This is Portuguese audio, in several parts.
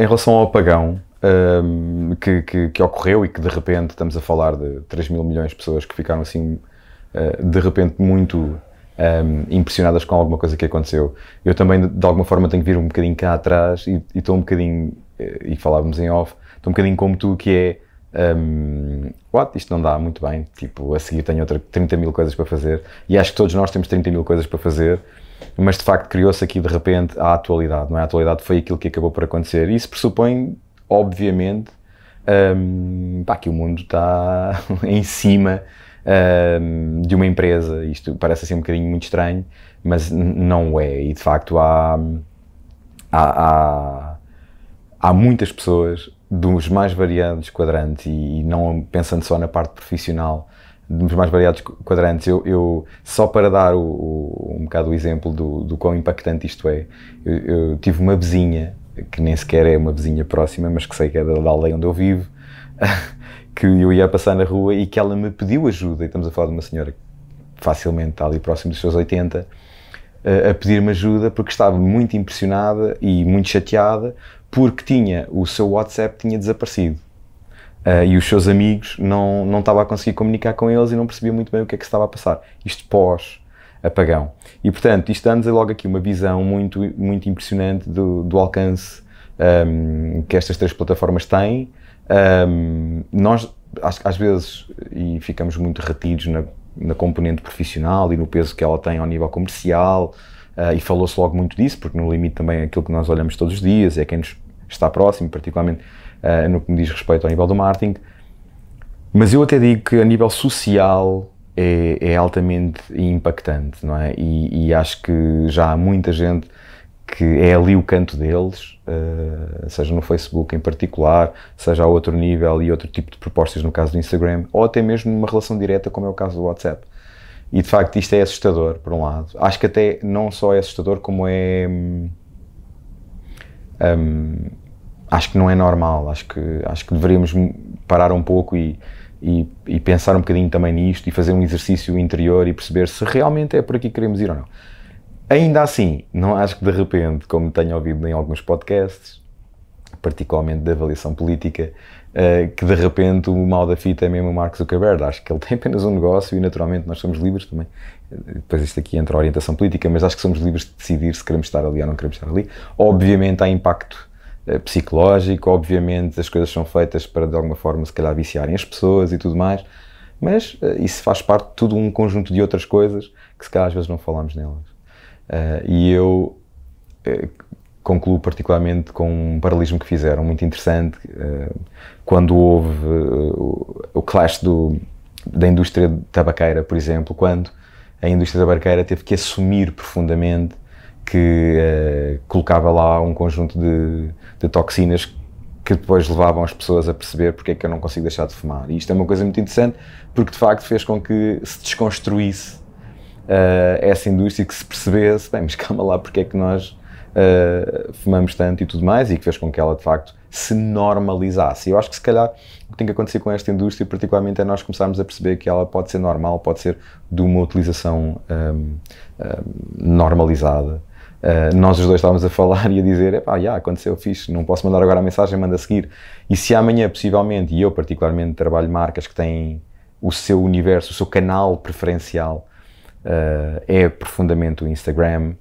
em relação ao apagão um, que, que, que, ocorreu e que de repente estamos a falar de 3 mil milhões de pessoas que ficaram assim eh, de repente muito um, impressionadas com alguma coisa que aconteceu. Eu também de alguma forma tenho que vir um bocadinho cá atrás e, e estou um bocadinho, eh, e falávamos em off, estou um bocadinho como tu que é um, what, isto não dá muito bem, tipo, a seguir tenho outra 30 mil coisas para fazer, e acho que todos nós temos 30 mil coisas para fazer, mas de facto criou-se aqui de repente a atualidade, não é? A atualidade foi aquilo que acabou por acontecer. E isso pressupõe, obviamente, um, pá, que o mundo está em cima um, de uma empresa. Isto parece assim um bocadinho muito estranho, mas não é. E de facto há, há, há, há muitas pessoas dos mais variados quadrantes e, e não pensando só na parte profissional dos mais variados quadrantes. Eu, eu só para dar o, o, um bocado o exemplo do, do quão impactante isto é, eu, eu, tive uma vizinha, que nem sequer é uma vizinha próxima, mas que sei que é da, da aldeia onde eu vivo, que eu ia passar na rua e que ela me pediu ajuda, e estamos a falar de uma senhora que facilmente está ali próximo dos seus 80, a pedir-me ajuda porque estava muito impressionada e muito chateada porque tinha o seu WhatsApp tinha desaparecido Uh, e os seus amigos não, não estava a conseguir comunicar com eles e não percebia muito bem o que é que se estava a passar. Isto pós apagão. E portanto, isto dá-nos logo aqui uma visão muito, muito impressionante do, do alcance um, ehm, que estas três plataformas têm. Um, ehm, nós, às, às, vezes, e ficamos muito retidos na, na, componente profissional e no peso que ela tem ao nível comercial, uh, e falou-se logo muito disso, porque no limite também é aquilo que nós olhamos todos os dias, é quem nos está próximo, particularmente uh, no que me diz respeito ao nível do marketing. Mas eu até digo que a nível social é, é altamente impactante, não é? E, e, acho que já há muita gente que é ali o canto deles, uh, seja no Facebook em particular, seja a outro nível e outro tipo de propostas no caso do Instagram, ou até mesmo numa relação direta como é o caso do WhatsApp. E de facto isto é assustador, por um lado. Acho que até não só é assustador, como é. Hum, um, acho que não é normal, acho que, acho que deveríamos parar um pouco e, e, e, pensar um bocadinho também nisto e fazer um exercício interior e perceber se realmente é por aqui que queremos ir ou não. Ainda assim, não acho que de repente, como tenho ouvido em alguns podcasts, particularmente da avaliação política, eh, que de repente o mal da fita é mesmo o Mark Zuckerberg. Acho que ele tem apenas um negócio e naturalmente nós somos livres também. Eh, depois isto aqui entra a orientação política, mas acho que somos livres de decidir se queremos estar ali ou não queremos estar ali. Obviamente há impacto eh, psicológico, obviamente as coisas são feitas para de alguma forma se calhar viciarem as pessoas e tudo mais, mas isso faz parte de todo um conjunto de outras coisas que se calhar às vezes não falamos nelas. e eu concluo particularmente com um paralelismo que fizeram, muito interessante, eh, quando houve eh, o clash do, da indústria tabaqueira, por exemplo, quando a indústria tabaqueira teve que assumir profundamente que eh, colocava lá um conjunto de, de, toxinas que depois levavam as pessoas a perceber porque é que eu não consigo deixar de fumar. E isto é uma coisa muito interessante porque de facto fez com que se desconstruísse uh, essa indústria que se percebesse, bem, mas calma lá, porque é que nós uh, fumamos tanto e tudo mais, e que fez com que ela de facto se normalizasse. Eu acho que se calhar o que tem que acontecer com esta indústria, particularmente, é nós começarmos a perceber que ela pode ser normal, pode ser de uma utilização um, ehm, um, ehm, normalizada. Uh, nós os dois estávamos a falar e a dizer: é pá, já aconteceu, fixe, não posso mandar agora a mensagem, manda a seguir. E se amanhã, possivelmente, e eu particularmente trabalho marcas que têm o seu universo, o seu canal preferencial uh, é profundamente o Instagram,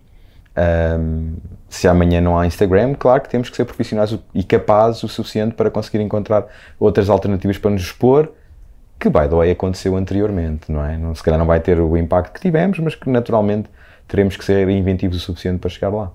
um, se amanhã não há Instagram, claro que temos que ser profissionais e capazes o suficiente para conseguir encontrar outras alternativas para nos expor, que, by the way, aconteceu anteriormente, não é? Não, se calhar não vai ter o impacto que tivemos, mas que naturalmente teremos que ser inventivos o suficiente para chegar lá.